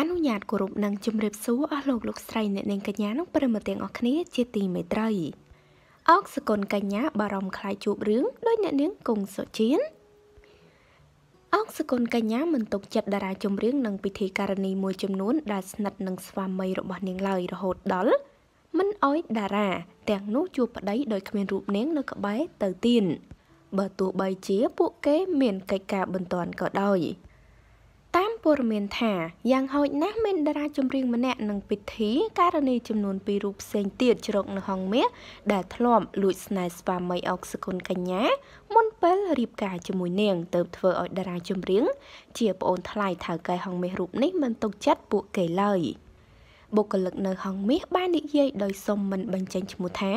អនុញ្ញាតគោរពនិងជម្រាបសួរអស់លោកលោកស្រីអ្នកនាងកញ្ញានិងប្រិមត្តទាំងអស់គ្នាជាទីមេត្រីអកសកុនកញ្ញាបារម្ភខ្លាចជួបរឿងដោយអ្នកនាងគង់សុជានអកសកុនកញ្ញាមិនទុកចិត្តតារាចម្រៀងនិងពិធីការនីមួយចំនួនដែលស្និទ្ធនឹងស្វាមីរបស់នាងឡើយរហូតដល់មិនអោយតារាទាំងនោះជួបប្តីដោយគ្មានរូបនាងនៅក្បែរទៅទៀតបើទោះបីជាពួកគេមានកិច្ចការបន្ទាន់ក៏ដោយព័ត៌មានថាយ៉ាងហោចណាស់មានតារាចម្រៀងម្នាក់នឹងពិធីករណីចំនួន2រូបផ្សេងទៀតជ្រកនៅហងមាសដែលធ្លាប់លួចស្នេហ៍ស្វាមីអុកសគុណកញ្ញាមុនពេលរៀបការជាមួយនាងទៅធ្វើឲ្យតារាចម្រៀង ជាប្អូនថ្លៃថៅកែហងមាសរូបនេះមិនទុកចិត្តពួកគេឡើយ។បុគ្គលិកនៅហងមាសបាននិយាយដោយសុំមិនបញ្ចេញឈ្មោះថា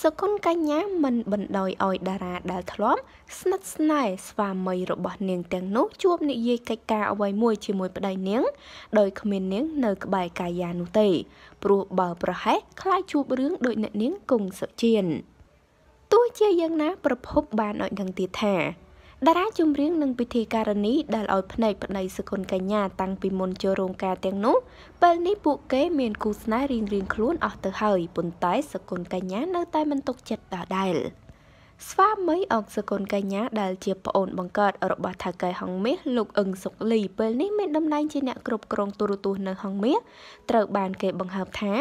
សគុណកញ្ញាមិនបណ្ដោយឲ្យតារាដែលធ្លាប់ស្និទ្ធស្នេហ៍ស្វាមីរបស់នាងទាំងនោះ ជួបនិយាយកិច្ចការអ្វីមួយជាមួយប្តីនាងដោយគ្មាននាងនៅក្បែរកាយានោះទេព្រោះបើប្រហែសខ្លាចជួបរឿងដោយអ្នកនាងគង់សុជានទោះជាយ៉ាងណាប្រភពបានឲ្យដឹងទៀតថាតារាចម្រៀងនិងពិធីការនីដែលឲ្យភ្នែកប្តីសគុណកញ្ញាតាំងពីមុនចូលរោងការទាំងនោះពេលនេះពួកគេមានគូស្នេហ៍រៀងរៀងខ្លួនអស់ទៅហើយប៉ុន្តែសគុណកញ្ញា នៅតែមិនទុកចិត្តដដែលស្វាមីអុកសគុណកញ្ញាដែលជាប្អូនបង្កើតរបស់ថៅកែហងមាស លោកអឹងសុកលី ពេលនេះមានតំណែងជាអ្នកគ្រប់គ្រងទូរទស្សន៍នៅហងមាសត្រូវ បានគេបង្ហើបថា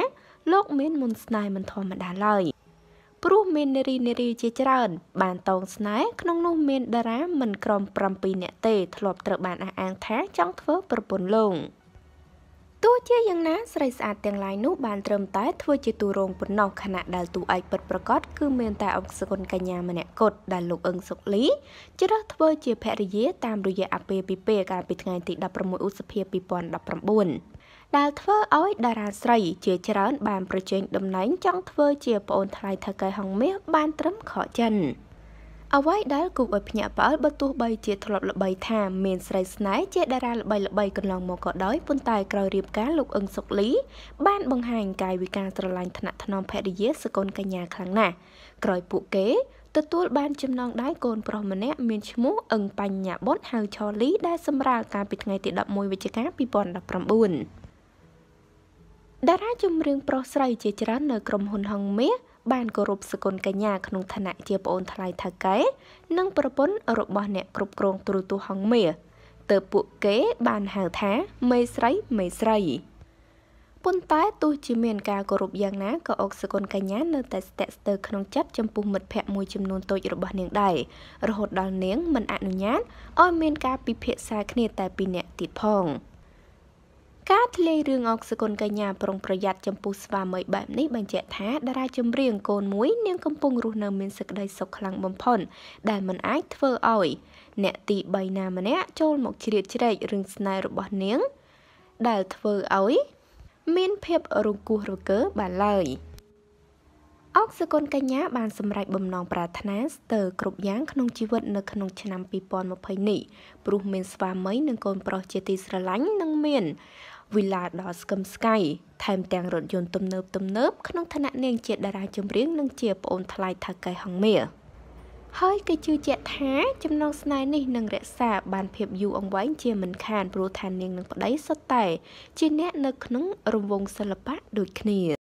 លោក មានមន្តស្នេហ៍មិនធម្មតាឡើយ។ព្រោះមាននារីនារីជាច្រើន បានតោងស្នេហ៍ក្នុងនោះមានតារាមិនក្រម7នាក់ទេធ្លាប់ត្រូវបានអះអាងថាចង់ធ្វើប្រពន្ធលោកទោះជាយ៉ាងណាស្រីស្អាតទាំងឡាយនោះបានត្រឹមតែ ធ្វើជាទូរងប៉ុណ្ណោះខណៈដែលទូឯកពិតប្រកបគឺមានតែអង្គសគុណកញ្ញាម្នាក់គត់ដែលលោកអឹងសុកលីជ្រើសធ្វើជាភរិយាតាមរយៈអាពាហ៍ពិពាហ៍កាលពីថ្ងៃទី16ឧសភា2019ដែលធ្វើឲ្យតារាស្រីជាច្រើនបាន ប្រជែងតំណែងចង់ធ្វើជាប្អូនថ្លៃថៅកែហងមាសបានត្រឹមខកចិនអ្វីដែលគូឲ្យភ្ញាក់ផ្អើលបើទោះបីជា ធ្លាប់ល្បីថាមានស្រីស្នេហ៍ជាតារាល្បីល្បីកន្លងមកក៏ដោយប៉ុន្តែក្រោយរៀបការលោកអ៊ឹងសុកលី បានបង្ហាញកាយវិការស្រឡាញ់ថ្នាក់ថ្នមភរិយាសកលកញ្ញាខ្លាំងណាស់ក្រោយពួកគេទទួល បានចំណងដៃកូនប្រុសម្នាក់មានឈ្មោះអឹងបញ្ញាបុត្រហៅឆូលីដែលសម្រាលកាលពីថ្ងៃទី11វិច្ឆិកា2019តារាចម្រៀងប្រុសស្រី ជាច្រើននៅក្រុមហ៊ុនហងមាសបានគោរពសគុណកញ្ញាក្នុងឋានៈជាប្អូនថ្លៃថៅកែនិងប្រពន្ធរបស់អ្នកគ្រប់គ្រងទូរទស្សន៍ហងមាសទៅពួកគេបានហៅថាមេស្រីមេស្រីប៉ុន្តែទោះជាមាន ការគោរពយ៉ាងណាក៏អុកសកុនកញ្ញានៅតែស្ទាក់ស្ទើរក្នុងចិត្តចំពោះមិត្តភ័ក្តិមួយចំនួនតូចរបស់នាងដែររហូតដល់នាង មិនអនុញ្ញាតឲ្យមានការពិភាក្សាគ្នាតែពីរនាក់ទៀតផង។ការធ្លាយរឿងអកសគុណកញ្ញាប្រុងប្រយ័ត្នចំពោះស្វាមីបែបនេះបញ្ជាក់ថាតារាចម្រៀងកូនមួយនាងកំពុងរស់នៅមានសេចក្តីសុខខ្លាំងបំផុតដែលមិនអាចធ្វើឲ្យអ្នកទី3ណាម្នាក់ចូលមកជ្រៀតជ្រែករឿងស្នេហ៍របស់នាងដែលធ្វើឲ្យមានភាពរង្គោះរកើបានឡើយ។អុកសកលកញ្ញាបាន សម្រេចបំណងប្រាថ្នាស្ទើរគ្រប់យ៉ាងក្នុងជីវិតនៅក្នុងឆ្នាំ2020នេះព្រោះមានស្វាមីនិងកូនប្រុសជាទីស្រឡាញ់និងមានវិឡាដ៏ស្កឹមស្កៃថែមទាំងរថយន្តទំនើបទំនើបក្នុងឋានៈនាងជាតារាចម្រៀងនិងជាប្អូនថ្លៃថៅកែហងមាហើយគេជឿជាក់ថាចំណងស្នេហ៍នេះនឹងរក្សាបានភាពយូរអង្វែងជាមិនខានព្រោះថានាងនិងប្តីសុទ្ធតែជាអ្នកនៅក្នុងរង្វង់សិល្បៈដូចគ្នា